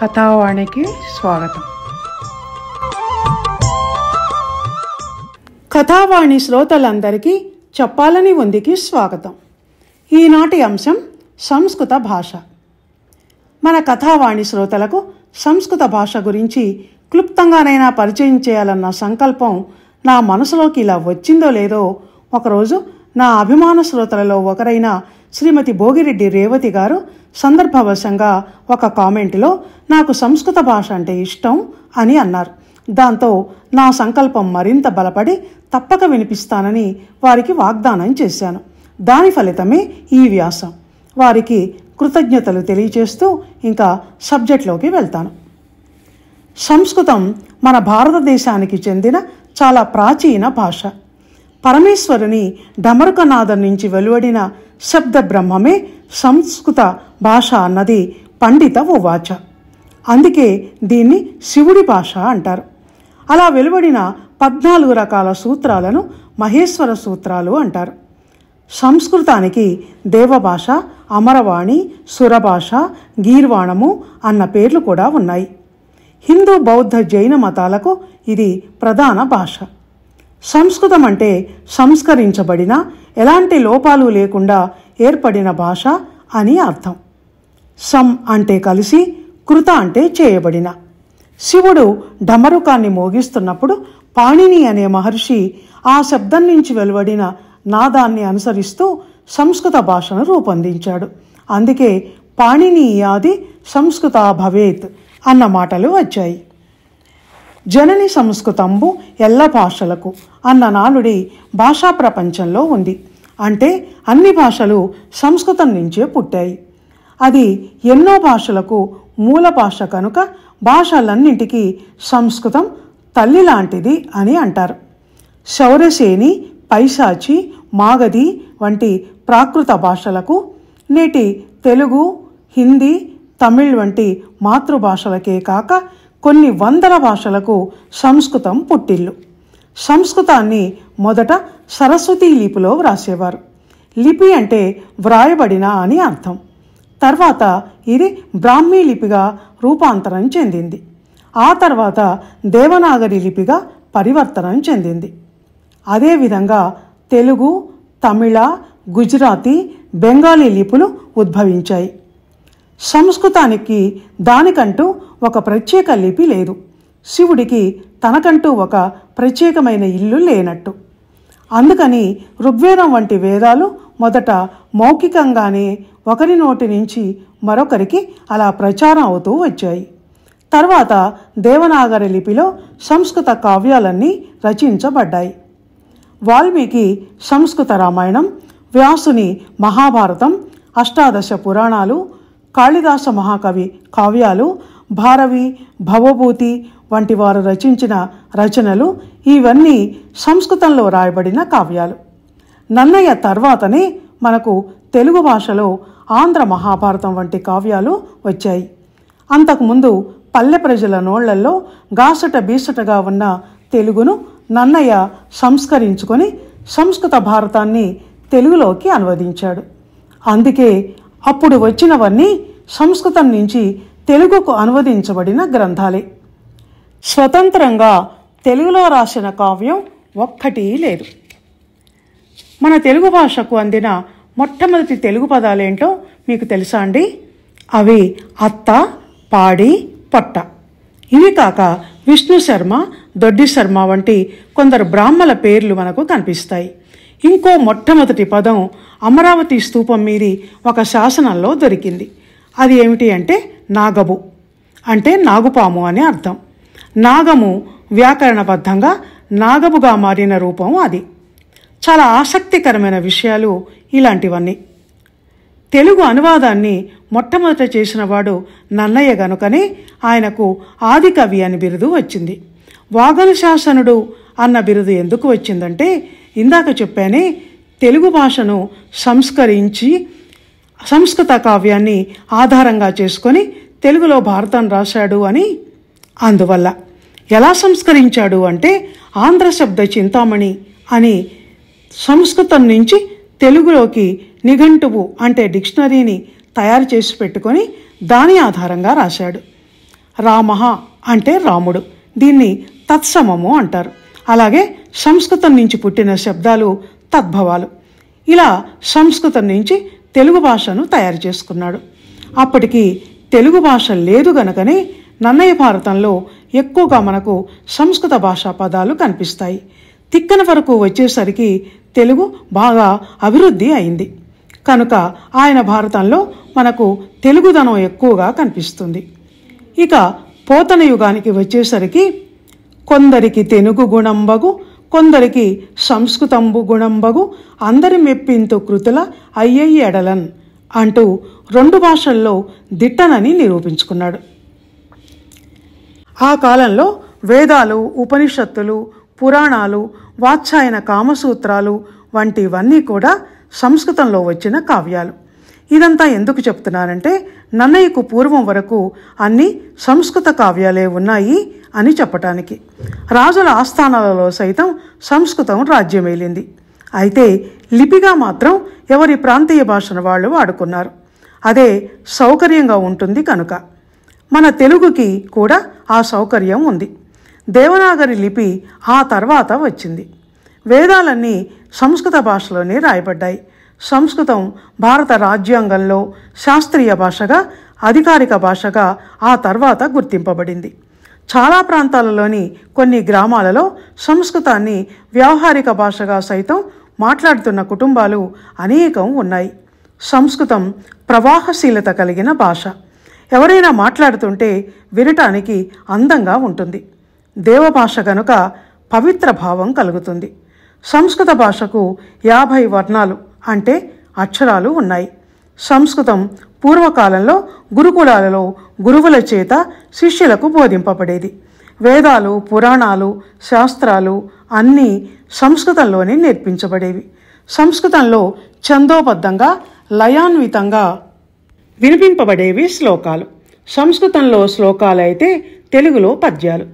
కథావాణికి స్వాగతం కథావాణి శ్రోతలందరికీ చెప్పాలని ఉందికి స్వాగతం ఈనాటి అంశం సంస్కృత భాష మన కథావాణి శ్రోతలకు సంస్కృత భాష గురించి క్లుప్తంగానైనా పరిచయం చేయాలన్న సంకల్పం నా మనసులోకి ఇలా వచ్చిందో లేదో ఒకరోజు నా అభిమాన శ్రోతలలో ఒకరైన శ్రీమతి భోగిరెడ్డి రేవతి గారు సందర్భవశంగా ఒక కామెంట్లో నాకు సంస్కృత భాష అంటే ఇష్టం అని అన్నారు దాంతో నా సంకల్పం మరింత బలపడి తప్పక వినిపిస్తానని వారికి వాగ్దానం చేశాను దాని ఫలితమే ఈ వ్యాసం వారికి కృతజ్ఞతలు తెలియచేస్తూ ఇంకా సబ్జెక్ట్లోకి వెళ్తాను సంస్కృతం మన భారతదేశానికి చెందిన చాలా ప్రాచీన భాష పరమేశ్వరుని డమరుకనాథం నుంచి వెలువడిన శబ్ద బ్రహ్మమే సంస్కృత భాష అన్నది పండిత ఉవాచ అందుకే దీన్ని శివుడి భాష అంటారు అలా వెలువడిన పద్నాలుగు రకాల సూత్రాలను మహేశ్వర సూత్రాలు అంటారు సంస్కృతానికి దేవభాష అమరవాణి సురభాష గీర్వాణము అన్న పేర్లు కూడా ఉన్నాయి హిందూ బౌద్ధ జైన మతాలకు ఇది ప్రధాన భాష సంస్కృతం అంటే సంస్కరించబడిన ఎలాంటి లోపాలు లేకుండా ఏర్పడిన భాష అని అర్థం సం అంటే కలిసి కృత అంటే చేయబడిన శివుడు ఢమరుకాన్ని మోగిస్తున్నప్పుడు పాణిని అనే మహర్షి ఆ శబ్దం నుంచి వెలువడిన నాదాన్ని అనుసరిస్తూ సంస్కృత భాషను రూపొందించాడు అందుకే పాణినీయాది సంస్కృత భవేత్ అన్న మాటలు వచ్చాయి జనని సంస్కృతంబు ఎల్ల భాషలకు అన్న నానుడి భాషా ప్రపంచంలో ఉంది అంటే అన్ని భాషలు సంస్కృతం నుంచే పుట్టాయి అది ఎన్నో భాషలకు మూల భాష కనుక భాషలన్నింటికి సంస్కృతం తల్లి లాంటిది అని అంటారు శౌరసేని పైశాచి మాగధి వంటి ప్రాకృత భాషలకు నేటి తెలుగు హిందీ తమిళ్ వంటి మాతృభాషలకే కాక కొన్ని వందల భాషలకు సంస్కృతం పుట్టిల్లు సంస్కృతాన్ని మొదట సరస్వతి లిపిలో వ్రాసేవారు లిపి అంటే వ్రాయబడిన అని అర్థం తర్వాత ఇది బ్రాహ్మీ లిపిగా రూపాంతరం చెందింది ఆ తర్వాత దేవనాగరి లిపిగా పరివర్తనం చెందింది అదేవిధంగా తెలుగు తమిళ గుజరాతీ బెంగాలీ లిపులు ఉద్భవించాయి సంస్కృతానికి దానికంటూ ఒక ప్రత్యేక లిపి లేదు శివుడికి తనకంటూ ఒక ప్రత్యేకమైన ఇల్లు లేనట్టు అందుకని ఋగ్వేదం వంటి వేదాలు మొదట మౌఖికంగానే ఒకరి నోటి నుంచి మరొకరికి అలా ప్రచారం అవుతూ వచ్చాయి తర్వాత దేవనాగరి లిపిలో సంస్కృత కావ్యాలన్నీ రచించబడ్డాయి వాల్మీకి సంస్కృత రామాయణం వ్యాసుని మహాభారతం అష్టాదశ పురాణాలు కాళిదాస మహాకవి కావ్యాలు భారవి భవభూతి వంటి వారు రచించిన రచనలు ఇవన్నీ సంస్కృతంలో రాయబడిన కావ్యాలు నన్నయ్య తర్వాతనే మనకు తెలుగు భాషలో ఆంధ్ర మహాభారతం వంటి కావ్యాలు వచ్చాయి అంతకుముందు పల్లె ప్రజల నోళ్లల్లో గాసట బీసటగా ఉన్న తెలుగును నన్నయ్య సంస్కరించుకొని సంస్కృత భారతాన్ని తెలుగులోకి అనువదించాడు అందుకే అప్పుడు వచ్చినవన్నీ సంస్కృతం నుంచి తెలుగుకు అనువదించబడిన గ్రంథాలే స్వతంత్రంగా తెలుగులో రాసిన కావ్యం ఒక్కటి లేదు మన తెలుగు భాషకు అందిన మొట్టమొదటి తెలుగు పదాలేంటో మీకు తెలుసా అండి అవి అత్త పాడి పొట్ట ఇవి కాక విష్ణు శర్మ దొడ్డి శర్మ వంటి కొందరు బ్రాహ్మల పేర్లు మనకు కనిపిస్తాయి ఇంకో మొట్టమొదటి పదం అమరావతి స్తూపం మీరి ఒక శాసనంలో దొరికింది అది ఏమిటి అంటే నాగబు అంటే నాగుపాము అని అర్థం నాగము వ్యాకరణబద్ధంగా నాగబుగా మారిన రూపం అది చాలా ఆసక్తికరమైన విషయాలు ఇలాంటివన్నీ తెలుగు అనువాదాన్ని మొట్టమొదట చేసినవాడు నన్నయ్య గనుకనే ఆయనకు ఆదికవి అని బిరుదు వచ్చింది వాగను శాసనుడు అన్న బిరుదు ఎందుకు వచ్చిందంటే ఇందాక చెప్పానే తెలుగు భాషను సంస్కరించి సంస్కృత కావ్యాన్ని ఆధారంగా చేసుకొని తెలుగులో భారతం రాశాడు అని అందువల్ల ఎలా సంస్కరించాడు అంటే ఆంధ్ర శబ్ద చింతామణి అని సంస్కృతం నుంచి తెలుగులోకి నిఘంటువు అంటే డిక్షనరీని తయారు చేసి పెట్టుకొని దాని ఆధారంగా రాశాడు రామ అంటే రాముడు దీన్ని తత్సమము అంటారు అలాగే సంస్కృతం నుంచి పుట్టిన శబ్దాలు తద్భవాలు ఇలా సంస్కృతం నుంచి తెలుగు భాషను తయారు చేసుకున్నాడు అప్పటికి తెలుగు భాష లేదు గనకనే నన్నయ్య భారతంలో ఎక్కువగా మనకు సంస్కృత భాషా పదాలు కనిపిస్తాయి తిక్కన వరకు వచ్చేసరికి తెలుగు బాగా అభివృద్ధి అయింది కనుక ఆయన భారతంలో మనకు తెలుగుదనం ఎక్కువగా కనిపిస్తుంది ఇక పోతన యుగానికి వచ్చేసరికి కొందరికి తెలుగు గుణంబగు కొందరికి సంస్కృతంబు గుణంబగు అందరి మెప్పింతో కృతుల అయ్యయ్యి ఎడలన్ అంటూ రెండు భాషల్లో దిట్టనని నిరూపించుకున్నాడు ఆ కాలంలో వేదాలు ఉపనిషత్తులు పురాణాలు వాత్సాయన కామసూత్రాలు వంటివన్నీ కూడా సంస్కృతంలో వచ్చిన కావ్యాలు ఇదంతా ఎందుకు చెప్తున్నానంటే నన్నయ్యకు పూర్వం వరకు అన్ని సంస్కృత కావ్యాలే ఉన్నాయి అని చెప్పటానికి రాజుల ఆస్థానాలలో సైతం సంస్కృతం రాజ్యమేలింది అయితే లిపిగా మాత్రం ఎవరి ప్రాంతీయ భాషను వాళ్ళు వాడుకున్నారు అదే సౌకర్యంగా ఉంటుంది కనుక మన తెలుగుకి కూడా ఆ సౌకర్యం ఉంది దేవనాగరి లిపి ఆ తర్వాత వచ్చింది వేదాలన్నీ సంస్కృత భాషలోనే రాయబడ్డాయి సంస్కృతం భారత రాజ్యాంగంలో శాస్త్రీయ భాషగా అధికారిక భాషగా ఆ తర్వాత గుర్తింపబడింది చాలా ప్రాంతాలలోని కొన్ని గ్రామాలలో సంస్కృతాన్ని వ్యావహారిక భాషగా సైతం మాట్లాడుతున్న కుటుంబాలు అనేకం ఉన్నాయి సంస్కృతం ప్రవాహశీలత కలిగిన భాష ఎవరైనా మాట్లాడుతుంటే వినటానికి అందంగా ఉంటుంది దేవభాష కనుక పవిత్ర భావం కలుగుతుంది సంస్కృత భాషకు యాభై వర్ణాలు అంటే అక్షరాలు ఉన్నాయి సంస్కృతం పూర్వకాలంలో గురుకులాలలో గురువుల చేత శిష్యులకు బోధింపబడేది వేదాలు పురాణాలు శాస్త్రాలు అన్నీ సంస్కృతంలోనే నేర్పించబడేవి సంస్కృతంలో ఛందోబద్ధంగా లయాన్వితంగా వినిపింపబడేవి శ్లోకాలు సంస్కృతంలో శ్లోకాలైతే తెలుగులో పద్యాలు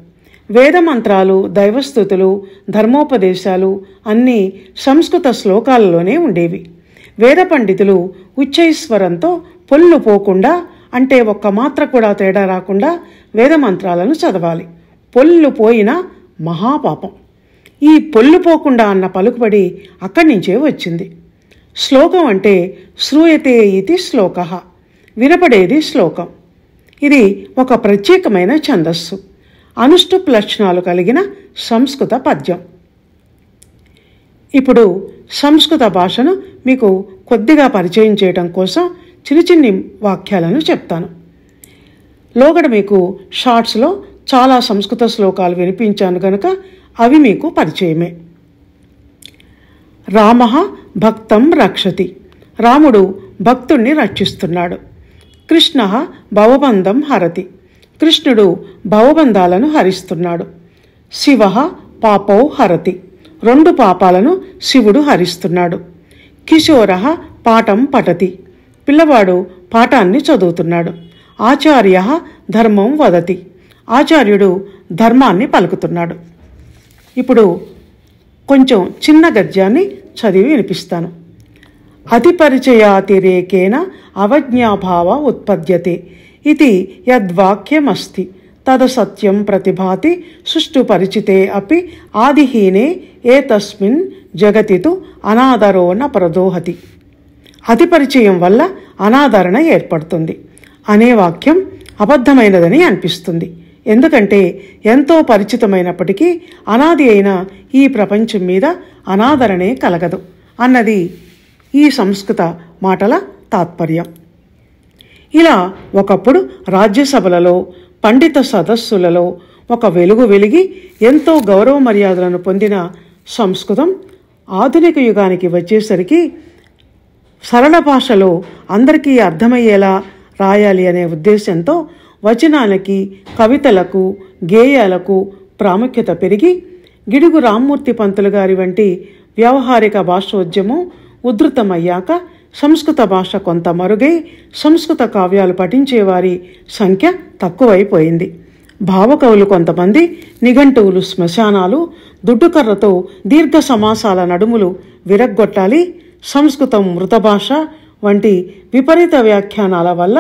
వేదమంత్రాలు దైవస్థుతులు ధర్మోపదేశాలు అన్నీ సంస్కృత శ్లోకాలలోనే ఉండేవి వేద పండితులు ఉచ్చైశ్వరంతో పొల్లు పోకుండా అంటే ఒక్క మాత్ర కూడా తేడా రాకుండా వేదమంత్రాలను చదవాలి పొల్లు పోయిన మహాపాపం ఈ పొల్లు పోకుండా అన్న పలుకుబడి అక్కడి నుంచే వచ్చింది శ్లోకం అంటే శ్రూయతే ఇది శ్లోక వినపడేది శ్లోకం ఇది ఒక ప్రత్యేకమైన ఛందస్సు అనుష్టుప్ లక్షణాలు కలిగిన సంస్కృత పద్యం ఇప్పుడు సంస్కృత భాషను మీకు కొద్దిగా పరిచయం చేయటం కోసం చిన్ని చిన్ని వాక్యాలను చెప్తాను లోగడ మీకు షార్ట్స్లో చాలా సంస్కృత శ్లోకాలు వినిపించాను కనుక అవి మీకు పరిచయమే రామ భక్తం రక్షతి రాముడు భక్తుణ్ణి రక్షిస్తున్నాడు కృష్ణ భవబంధం హరతి కృష్ణుడు భవబంధాలను హరిస్తున్నాడు శివ పాపౌ హరతి రెండు పాపాలను శివుడు హరిస్తున్నాడు కిశోర పాఠం పఠతి పిల్లవాడు పాఠాన్ని చదువుతున్నాడు ఆచార్య ధర్మం వదతి ఆచార్యుడు ధర్మాన్ని పలుకుతున్నాడు ఇప్పుడు కొంచెం చిన్న గద్యాన్ని చదివి వినిపిస్తాను అతిపరిచయాతిరేకేన అవజ్ఞాభావ ఉత్పద్యతే ఇది యద్వాక్యమస్తి తదసత్యం ప్రతిభాతి సుష్టుపరిచితే అపి ఆదిహీనే ఏతస్మిన్ జగతితో అనాదరోణ ప్రదోహతి అతి పరిచయం వల్ల అనాదరణ ఏర్పడుతుంది అనే వాక్యం అబద్ధమైనదని అనిపిస్తుంది ఎందుకంటే ఎంతో పరిచితమైనప్పటికీ అనాది అయిన ఈ ప్రపంచం మీద అనాదరణే కలగదు అన్నది ఈ సంస్కృత మాటల తాత్పర్యం ఇలా ఒకప్పుడు రాజ్యసభలలో పండిత సదస్సులలో ఒక వెలుగు వెలిగి ఎంతో గౌరవ మర్యాదలను పొందిన సంస్కృతం ఆధునిక యుగానికి వచ్చేసరికి సరళ భాషలో అందరికీ అర్థమయ్యేలా రాయాలి అనే ఉద్దేశంతో వచనాలకి కవితలకు గేయాలకు ప్రాముఖ్యత పెరిగి గిడుగు రామ్మూర్తి పంతులు గారి వంటి వ్యవహారిక భాషోద్యమం ఉధృతమయ్యాక సంస్కృత భాష కొంత మరుగై సంస్కృత కావ్యాలు పఠించేవారి సంఖ్య తక్కువైపోయింది భావకవులు కొంతమంది నిఘంటువులు శ్మశానాలు దుడ్డుకర్రతో దీర్ఘ సమాసాల నడుములు విరగ్గొట్టాలి సంస్కృతం మృతభాష వంటి విపరీత వ్యాఖ్యానాల వల్ల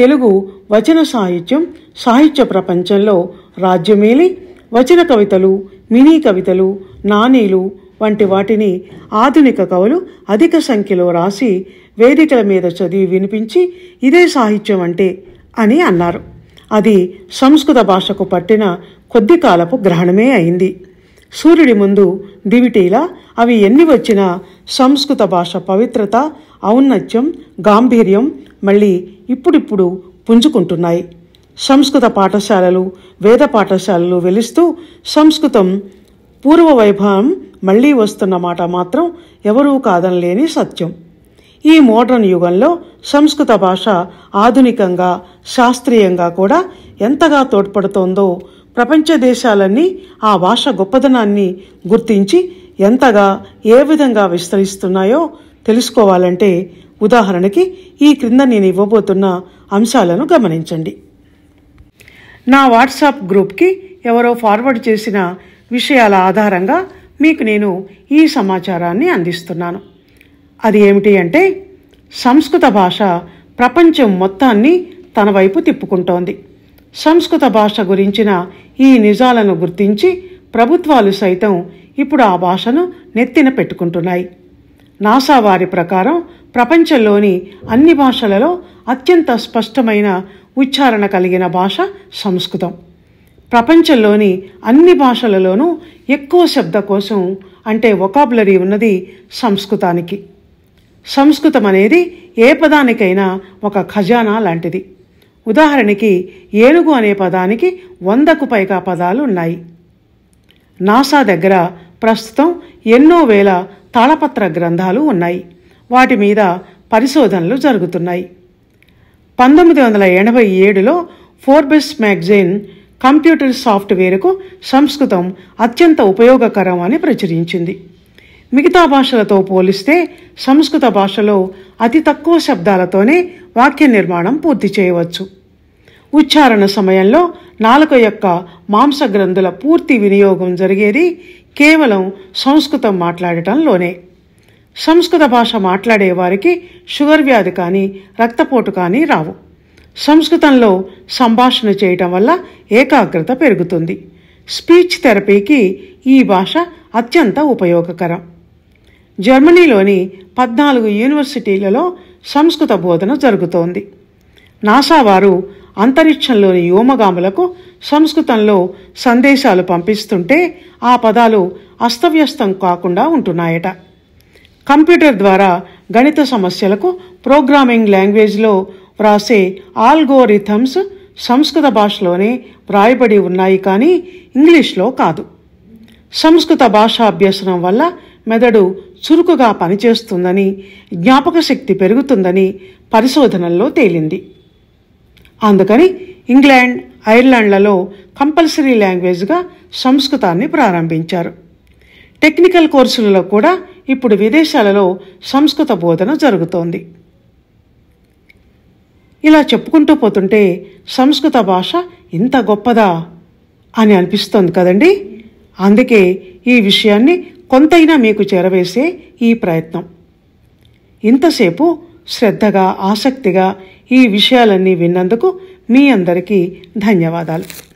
తెలుగు వచన సాహిత్యం సాహిత్య ప్రపంచంలో రాజ్యమేలి వచన కవితలు మినీ కవితలు నానీలు వంటి వాటిని ఆధునిక కవులు అధిక సంఖ్యలో రాసి వేదికల మీద చదివి వినిపించి ఇదే సాహిత్యం అంటే అని అన్నారు అది సంస్కృత భాషకు పట్టిన కొద్ది కాలపు గ్రహణమే అయింది సూర్యుడి ముందు దివిటీలా అవి ఎన్ని వచ్చినా సంస్కృత భాష పవిత్రత ఔన్నత్యం గాంభీర్యం మళ్ళీ ఇప్పుడిప్పుడు పుంజుకుంటున్నాయి సంస్కృత పాఠశాలలు వేద పాఠశాలలు వెలుస్తూ సంస్కృతం పూర్వ వైభవం మళ్ళీ వస్తున్న మాట మాత్రం ఎవరూ కాదనలేని సత్యం ఈ మోడర్న్ యుగంలో సంస్కృత భాష ఆధునికంగా శాస్త్రీయంగా కూడా ఎంతగా తోడ్పడుతోందో ప్రపంచ దేశాలన్నీ ఆ భాష గొప్పదనాన్ని గుర్తించి ఎంతగా ఏ విధంగా విస్తరిస్తున్నాయో తెలుసుకోవాలంటే ఉదాహరణకి ఈ క్రింద నేను ఇవ్వబోతున్న అంశాలను గమనించండి నా వాట్సాప్ గ్రూప్కి ఎవరో ఫార్వర్డ్ చేసిన విషయాల ఆధారంగా మీకు నేను ఈ సమాచారాన్ని అందిస్తున్నాను అది ఏమిటి అంటే సంస్కృత భాష ప్రపంచం మొత్తాన్ని తన వైపు తిప్పుకుంటోంది సంస్కృత భాష గురించిన ఈ నిజాలను గుర్తించి ప్రభుత్వాలు సైతం ఇప్పుడు ఆ భాషను నెత్తిన పెట్టుకుంటున్నాయి నాసా వారి ప్రకారం ప్రపంచంలోని అన్ని భాషలలో అత్యంత స్పష్టమైన ఉచ్చారణ కలిగిన భాష సంస్కృతం ప్రపంచంలోని అన్ని భాషలలోనూ ఎక్కువ శబ్ద కోసం అంటే వొకాబులరీ ఉన్నది సంస్కృతానికి సంస్కృతం అనేది ఏ పదానికైనా ఒక ఖజానా లాంటిది ఉదాహరణకి ఏనుగు అనే పదానికి వందకు పైగా పదాలు ఉన్నాయి నాసా దగ్గర ప్రస్తుతం ఎన్నో వేల తాళపత్ర గ్రంథాలు ఉన్నాయి వాటి మీద పరిశోధనలు జరుగుతున్నాయి పంతొమ్మిది వందల ఎనభై ఏడులో ఫోర్బెస్ మ్యాగజైన్ కంప్యూటర్ సాఫ్ట్వేర్కు సంస్కృతం అత్యంత ఉపయోగకరం అని ప్రచురించింది మిగతా భాషలతో పోలిస్తే సంస్కృత భాషలో అతి తక్కువ శబ్దాలతోనే వాక్య నిర్మాణం పూర్తి చేయవచ్చు ఉచ్చారణ సమయంలో నాలుక యొక్క మాంసగ్రంథుల పూర్తి వినియోగం జరిగేది కేవలం సంస్కృతం మాట్లాడటంలోనే సంస్కృత భాష మాట్లాడే వారికి షుగర్ వ్యాధి కానీ రక్తపోటు కానీ రావు సంస్కృతంలో సంభాషణ చేయటం వల్ల ఏకాగ్రత పెరుగుతుంది స్పీచ్ థెరపీకి ఈ భాష అత్యంత ఉపయోగకరం జర్మనీలోని పద్నాలుగు యూనివర్సిటీలలో సంస్కృత బోధన జరుగుతోంది నాసా వారు అంతరిక్షంలోని యోమగాములకు సంస్కృతంలో సందేశాలు పంపిస్తుంటే ఆ పదాలు అస్తవ్యస్తం కాకుండా ఉంటున్నాయట కంప్యూటర్ ద్వారా గణిత సమస్యలకు ప్రోగ్రామింగ్ లాంగ్వేజ్లో వ్రాసే ఆల్గోరిథమ్స్ సంస్కృత భాషలోనే వ్రాయబడి ఉన్నాయి కానీ ఇంగ్లీష్లో కాదు సంస్కృత భాషాభ్యసనం వల్ల మెదడు చురుకుగా పనిచేస్తుందని జ్ఞాపక శక్తి పెరుగుతుందని పరిశోధనల్లో తేలింది అందుకని ఇంగ్లాండ్ ఐర్లాండ్లలో కంపల్సరీ లాంగ్వేజ్గా సంస్కృతాన్ని ప్రారంభించారు టెక్నికల్ కోర్సులలో కూడా ఇప్పుడు విదేశాలలో సంస్కృత బోధన జరుగుతోంది ఇలా చెప్పుకుంటూ పోతుంటే సంస్కృత భాష ఇంత గొప్పదా అని అనిపిస్తోంది కదండి అందుకే ఈ విషయాన్ని కొంతైనా మీకు చేరవేసే ఈ ప్రయత్నం ఇంతసేపు శ్రద్ధగా ఆసక్తిగా ఈ విషయాలన్నీ విన్నందుకు మీ అందరికీ ధన్యవాదాలు